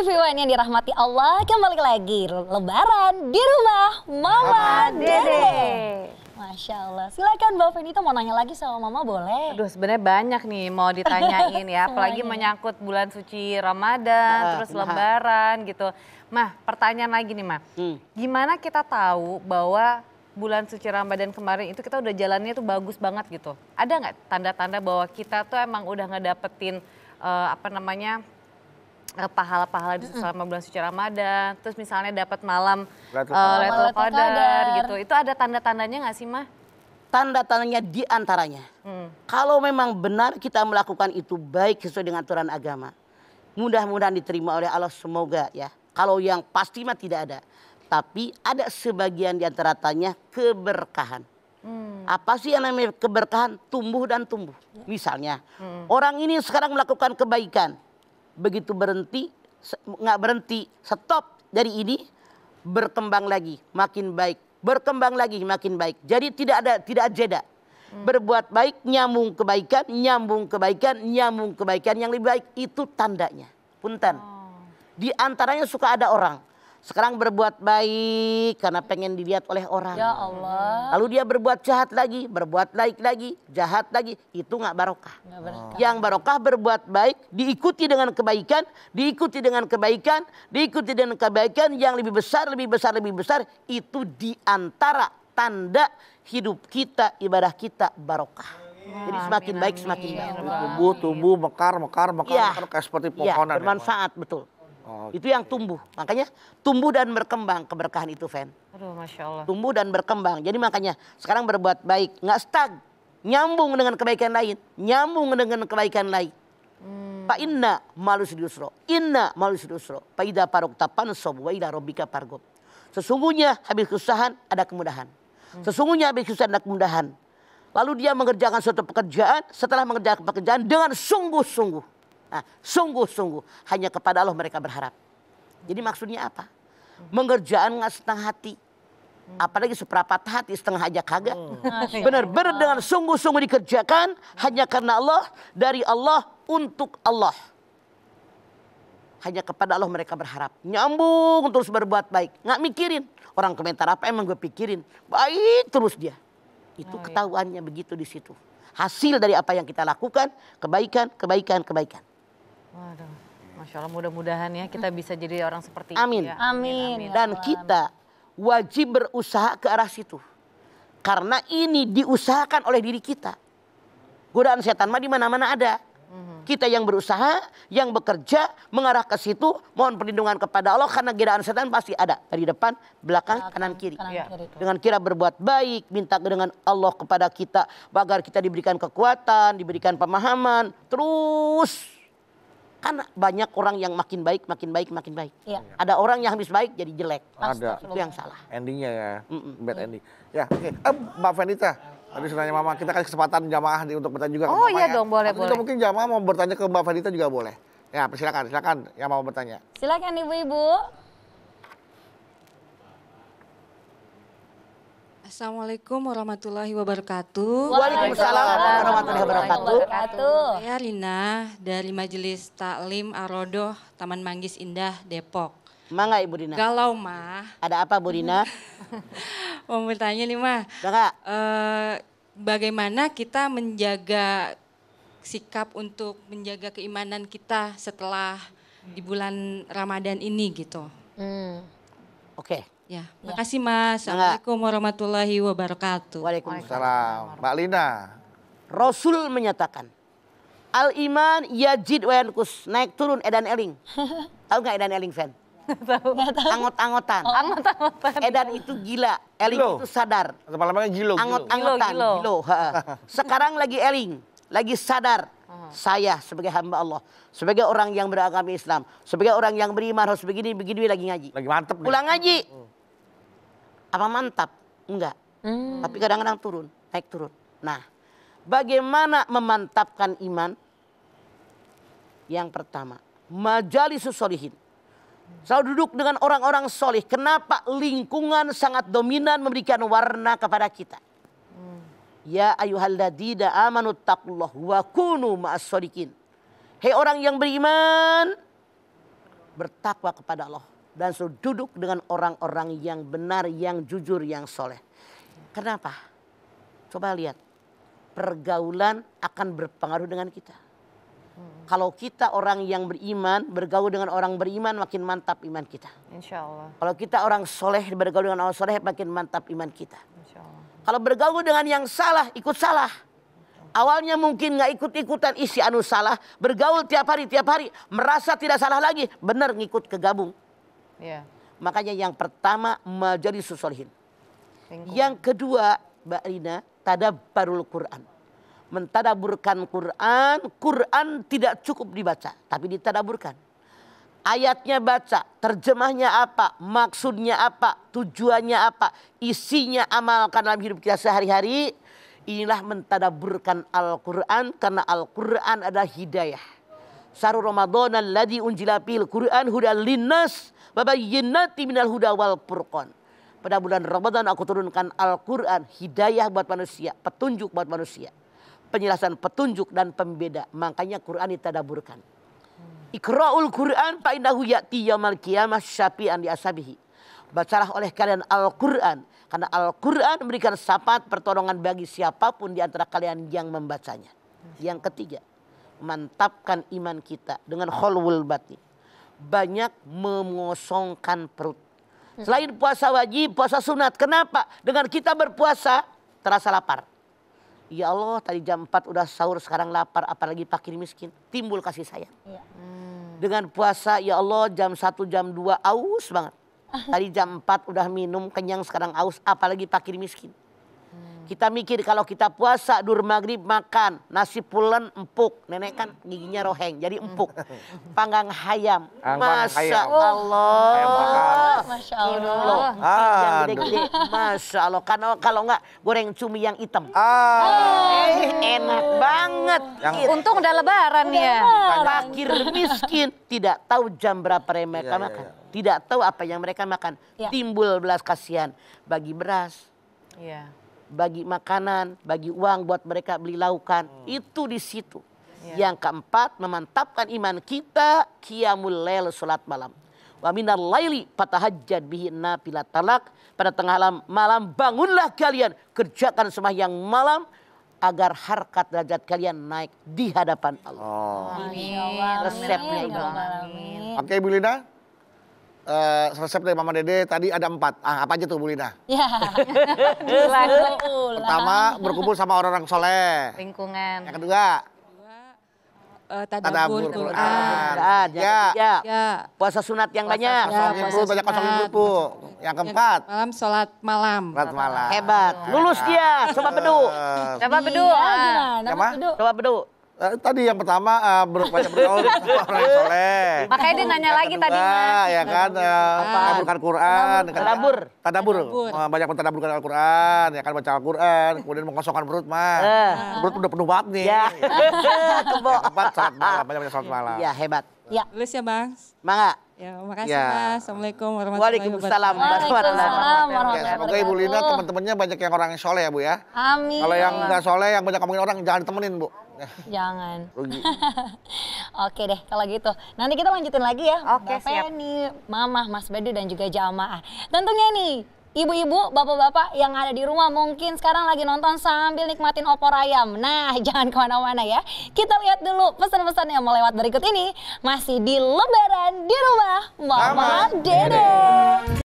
One yang dirahmati Allah, kembali lagi lebaran di rumah Mama, Dede. Masya Allah. Silakan Mbak itu mau nanya lagi sama Mama boleh. Aduh sebenarnya banyak nih mau ditanyain ya. apalagi menyangkut bulan suci Ramadan, uh, terus nah. lebaran gitu. Mah pertanyaan lagi nih Ma Hmm. Gimana kita tahu bahwa bulan suci Ramadan kemarin itu kita udah jalannya tuh bagus banget gitu. Ada nggak tanda-tanda bahwa kita tuh emang udah ngedapetin uh, apa namanya Eh, pahala-pahala di selama bulan suci Ramadan, terus misalnya dapat malam Lailatul uh, eh, Qadar gitu. Itu ada tanda-tandanya nggak sih, Mah? Tanda-tandanya diantaranya. Hmm. Kalau memang benar kita melakukan itu baik sesuai dengan aturan agama. Mudah-mudahan diterima oleh Allah semoga ya. Kalau yang pasti mah tidak ada. Tapi ada sebagian di antara tanya keberkahan. Hmm. Apa sih yang namanya keberkahan? Tumbuh dan tumbuh. Misalnya, hmm. orang ini sekarang melakukan kebaikan begitu berhenti nggak berhenti stop dari ini berkembang lagi makin baik berkembang lagi makin baik jadi tidak ada tidak ada jeda hmm. berbuat baik nyambung kebaikan nyambung kebaikan nyambung kebaikan yang lebih baik itu tandanya punten oh. di antaranya suka ada orang sekarang berbuat baik karena pengen dilihat oleh orang. Ya Allah. Lalu dia berbuat jahat lagi, berbuat baik lagi, jahat lagi. Itu nggak barokah. Oh. Yang barokah berbuat baik diikuti dengan kebaikan, diikuti dengan kebaikan, diikuti dengan kebaikan yang lebih besar, lebih besar, lebih besar. Itu diantara tanda hidup kita, ibadah kita barokah. Ya, Jadi semakin amin, baik semakin baik. Tumbuh, tumbuh, mekar, mekar, mekar, ya, mekar kayak seperti ya, pohonan. Ya, bermanfaat ya. betul. Oh, itu yang tumbuh. Makanya tumbuh dan berkembang keberkahan itu, Fen. Aduh, Masya Allah. Tumbuh dan berkembang. Jadi makanya sekarang berbuat baik. Nggak stag. Nyambung dengan kebaikan lain. Nyambung dengan kebaikan lain. Hmm. Pak inna malus yusro. Inna malus yusro. Pak ida paruk tapan sob wa ila robika pargob. Sesungguhnya habis kesusahan ada kemudahan. Hmm. Sesungguhnya habis kesusahan ada kemudahan. Lalu dia mengerjakan suatu pekerjaan. Setelah mengerjakan pekerjaan dengan sungguh-sungguh Nah, sungguh-sungguh hanya kepada Allah mereka berharap. Jadi maksudnya apa? Mengerjaan nggak setengah hati. Apalagi seperapat hati setengah aja kagak. Benar-benar oh. dengan sungguh-sungguh dikerjakan hanya karena Allah dari Allah untuk Allah. Hanya kepada Allah mereka berharap. Nyambung terus berbuat baik. Nggak mikirin. Orang komentar apa emang gue pikirin. Baik terus dia. Itu ketahuannya begitu di situ. Hasil dari apa yang kita lakukan, kebaikan, kebaikan, kebaikan. Waduh, masya Allah mudah-mudahan ya kita bisa jadi orang seperti amin. itu. Ya. Amin. amin. Dan kita wajib berusaha ke arah situ, karena ini diusahakan oleh diri kita. Godaan setan mah di mana-mana ada. Mhm. Kita yang berusaha, yang bekerja, mengarah ke situ, mohon perlindungan kepada Allah karena godaan setan pasti ada dari depan, belakang, kanan, kiri. Kanan, ya. dengan kira berbuat baik, minta dengan Allah kepada kita agar kita diberikan kekuatan, diberikan pemahaman, terus kan banyak orang yang makin baik, makin baik, makin baik. Ya. Ada orang yang habis baik jadi jelek. Ada. Itu yang salah. Endingnya ya, Mm-mm. bad ending. Ya, oke. Okay. Eh, Mbak Fenita, tadi sebenarnya Mama kita kasih kesempatan jamaah nih untuk bertanya juga. Oh iya ya. dong, boleh, Atau boleh. mungkin jamaah mau bertanya ke Mbak Fenita juga boleh. Ya, silakan, silakan yang mau bertanya. Silakan ibu-ibu. Assalamualaikum warahmatullahi wabarakatuh. Waalaikumsalam warahmatullahi wabarakatuh. Saya Rina dari Majelis Taklim Arodoh Taman Manggis Indah Depok. Mangga Ibu Rina. Galau mah. Ada apa Bu Rina? Mau bertanya nih mah. Enggak. E, eh, bagaimana kita menjaga sikap untuk menjaga keimanan kita setelah di bulan Ramadan ini gitu. Hmm. Oke. Okay. Ya, makasih Mas. Assalamualaikum warahmatullahi wabarakatuh. Waalaikumsalam. Mbak Lina. Rasul menyatakan, Al-iman yajid yankus, naik turun edan eling. Tahu nggak edan eling, Fan? Tahu. Angot-angotan. Oh. Angot-angotan. Edan itu gila, eling gilo. itu sadar. lama kan gilo, Angot-angotan, gilo. gilo. gilo. Sekarang lagi eling, lagi sadar. Hmm. Saya sebagai hamba Allah, sebagai orang yang beragama Islam, sebagai orang yang beriman harus begini, begini lagi ngaji. Lagi mantep. Pulang ngaji. Hmm apa mantap? Enggak. Hmm. Tapi kadang-kadang turun, naik turun. Nah, bagaimana memantapkan iman? Yang pertama, majalis solihin. Selalu duduk dengan orang-orang solih. Kenapa lingkungan sangat dominan memberikan warna kepada kita? Hmm. ya Ya ayuhalladina amanu taqullah wa kunu ma'as Hei orang yang beriman, bertakwa kepada Allah dan suruh duduk dengan orang-orang yang benar, yang jujur, yang soleh. Kenapa? Coba lihat, pergaulan akan berpengaruh dengan kita. Kalau kita orang yang beriman, bergaul dengan orang beriman, makin mantap iman kita. Insya Allah. Kalau kita orang soleh, bergaul dengan orang soleh, makin mantap iman kita. Insya Allah. Kalau bergaul dengan yang salah, ikut salah. Awalnya mungkin nggak ikut-ikutan isi anu salah, bergaul tiap hari tiap hari, merasa tidak salah lagi, benar ngikut kegabung. Yeah. Makanya yang pertama majari susolihin. Yang kedua Mbak Rina tadabbarul Quran. Mentadaburkan Quran, Quran tidak cukup dibaca tapi ditadaburkan. Ayatnya baca, terjemahnya apa, maksudnya apa, tujuannya apa, isinya amalkan dalam hidup kita sehari-hari. Inilah mentadaburkan Al-Quran karena Al-Quran adalah hidayah Saru Ramadan alladhi unjila fil Qur'an hudal linnas babayyinati minal huda wal furqan. Pada bulan Ramadan aku turunkan Al-Qur'an hidayah buat manusia, petunjuk buat manusia. Penjelasan petunjuk dan pembeda. Makanya Qur'an ditadaburkan. Iqra'ul Qur'an fa innahu ya'ti yaumal qiyamah syafi'an li'asabihi. Bacalah oleh kalian Al-Qur'an karena Al-Qur'an memberikan syafaat pertolongan bagi siapapun di antara kalian yang membacanya. Yang ketiga, mantapkan iman kita dengan khulwul batin. Banyak mengosongkan perut. Hmm. Selain puasa wajib, puasa sunat. Kenapa? Dengan kita berpuasa terasa lapar. Ya Allah tadi jam 4 udah sahur sekarang lapar apalagi fakir miskin. Timbul kasih sayang. Iya. Hmm. Dengan puasa ya Allah jam 1 jam 2 aus banget. Tadi jam 4 udah minum kenyang sekarang aus apalagi fakir miskin. Kita mikir kalau kita puasa dur maghrib makan nasi pulen empuk. Nenek kan giginya roheng jadi empuk. Ah, panggang hayam. Masya Allah. Masya Allah. Ah. Masya Allah. Karena kalau enggak goreng cumi yang hitam. Ah. Eh, enak banget. untung udah lebaran ya. Pakir miskin tidak tahu jam berapa mereka iya, makan iya, iya. tidak tahu apa yang mereka makan. Timbul belas kasihan bagi beras bagi makanan, bagi uang buat mereka beli laukan. Hmm. Itu di situ. Yeah. Yang keempat, memantapkan iman kita qiyamul lail salat malam. Wa minal laili fatahajjad bihi nafilat talak. Pada tengah malam, bangunlah kalian, kerjakan sembahyang malam agar harkat derajat kalian naik di hadapan Allah. Oh. Amin. Resepnya Oke, okay, Bu Lina, uh, resep dari Mama Dede tadi ada empat. Ah, apa aja tuh Bu Lina? Iya. Pertama berkumpul sama orang-orang soleh. Lingkungan. Yang kedua. Uh, tadabur, Quran. Ya. Ya. ya. Puasa sunat yang Puasa banyak. ya, dulu, banyak kosongin dulu. Yang keempat. Yang malam, sholat malam. Sholat malam. Hebat. Lulus dia, coba Bedu. Sobat Bedu. Iya, Coba ah, Bedu. Coba Bedu. Eh, tadi yang pertama uh, eh, berupaya banyak bergaul orang soleh. Makanya dia nanya lagi tadi. mas. ya kan tadaburkan eh, Quran, tadabur. Tadabur. Banyak mentadaburkan Al-Quran, ya kan baca Al-Quran, kemudian mengosongkan perut mas Perut udah penuh banget nih. Ya. Kebo. Tempat saat malam, banyak-banyak saat malam. Ya, hebat. Ya. Lulus ya, Bang. Mangga. Ya, makasih ya. Mas. Assalamualaikum warahmatullahi wabarakatuh. Waalaikumsalam warahmatullahi wabarakatuh. Ya, semoga Ibu Lina teman-temannya banyak yang orang yang soleh ya Bu ya. Amin. Kalau yang ya nggak soleh, yang banyak ngomongin orang, jangan temenin Bu. Jangan. Oke deh kalau gitu. Nanti kita lanjutin lagi ya. Oke, Mbak siap. Penny, Mama, Mas Bedu dan juga jamaah. Tentunya nih Ibu-ibu, bapak-bapak yang ada di rumah mungkin sekarang lagi nonton sambil nikmatin opor ayam. Nah, jangan kemana-mana ya. Kita lihat dulu pesan-pesan yang mau lewat berikut ini. Masih di lebaran di rumah Mama, Mama Dede. Dede.